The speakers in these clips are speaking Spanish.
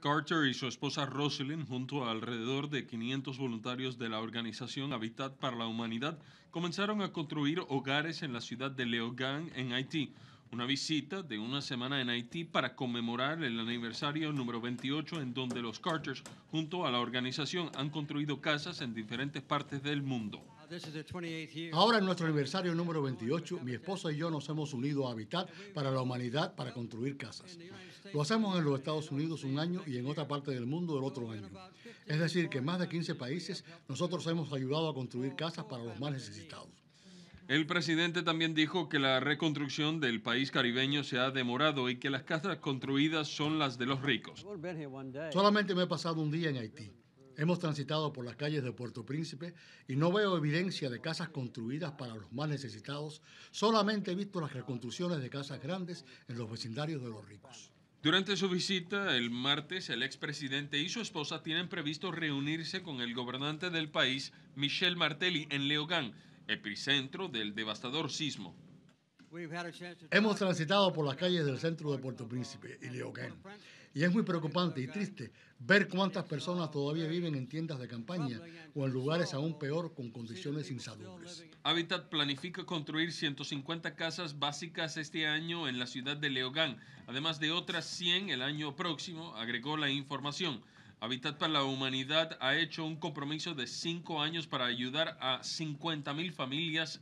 Carter y su esposa Rosalind, junto a alrededor de 500 voluntarios de la organización Habitat para la Humanidad, comenzaron a construir hogares en la ciudad de Leogang, en Haití. Una visita de una semana en Haití para conmemorar el aniversario número 28 en donde los Carters, junto a la organización, han construido casas en diferentes partes del mundo. Ahora en nuestro aniversario número 28, mi esposa y yo nos hemos unido a Habitat para la Humanidad para construir casas. Lo hacemos en los Estados Unidos un año y en otra parte del mundo el otro año. Es decir, que en más de 15 países nosotros hemos ayudado a construir casas para los más necesitados. El presidente también dijo que la reconstrucción del país caribeño se ha demorado y que las casas construidas son las de los ricos. Solamente me he pasado un día en Haití. Hemos transitado por las calles de Puerto Príncipe y no veo evidencia de casas construidas para los más necesitados, solamente he visto las reconstrucciones de casas grandes en los vecindarios de los ricos. Durante su visita el martes, el expresidente y su esposa tienen previsto reunirse con el gobernante del país, Michel Martelly, en Leogán, epicentro del devastador sismo. Hemos transitado por las calles del centro de Puerto Príncipe y Leogán y es muy preocupante y triste ver cuántas personas todavía viven en tiendas de campaña o en lugares aún peor con condiciones insalubres. Habitat planifica construir 150 casas básicas este año en la ciudad de Leogán, además de otras 100 el año próximo, agregó la información. Habitat para la Humanidad ha hecho un compromiso de cinco años para ayudar a 50.000 familias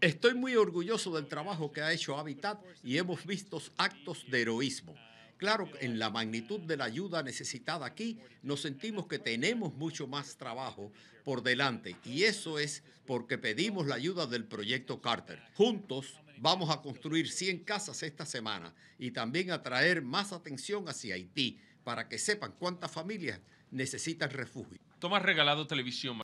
Estoy muy orgulloso del trabajo que ha hecho Habitat y hemos visto actos de heroísmo. Claro, en la magnitud de la ayuda necesitada aquí, nos sentimos que tenemos mucho más trabajo por delante y eso es porque pedimos la ayuda del proyecto Carter. Juntos vamos a construir 100 casas esta semana y también atraer más atención hacia Haití para que sepan cuántas familias necesitan refugio. Tomás Regalado Televisión.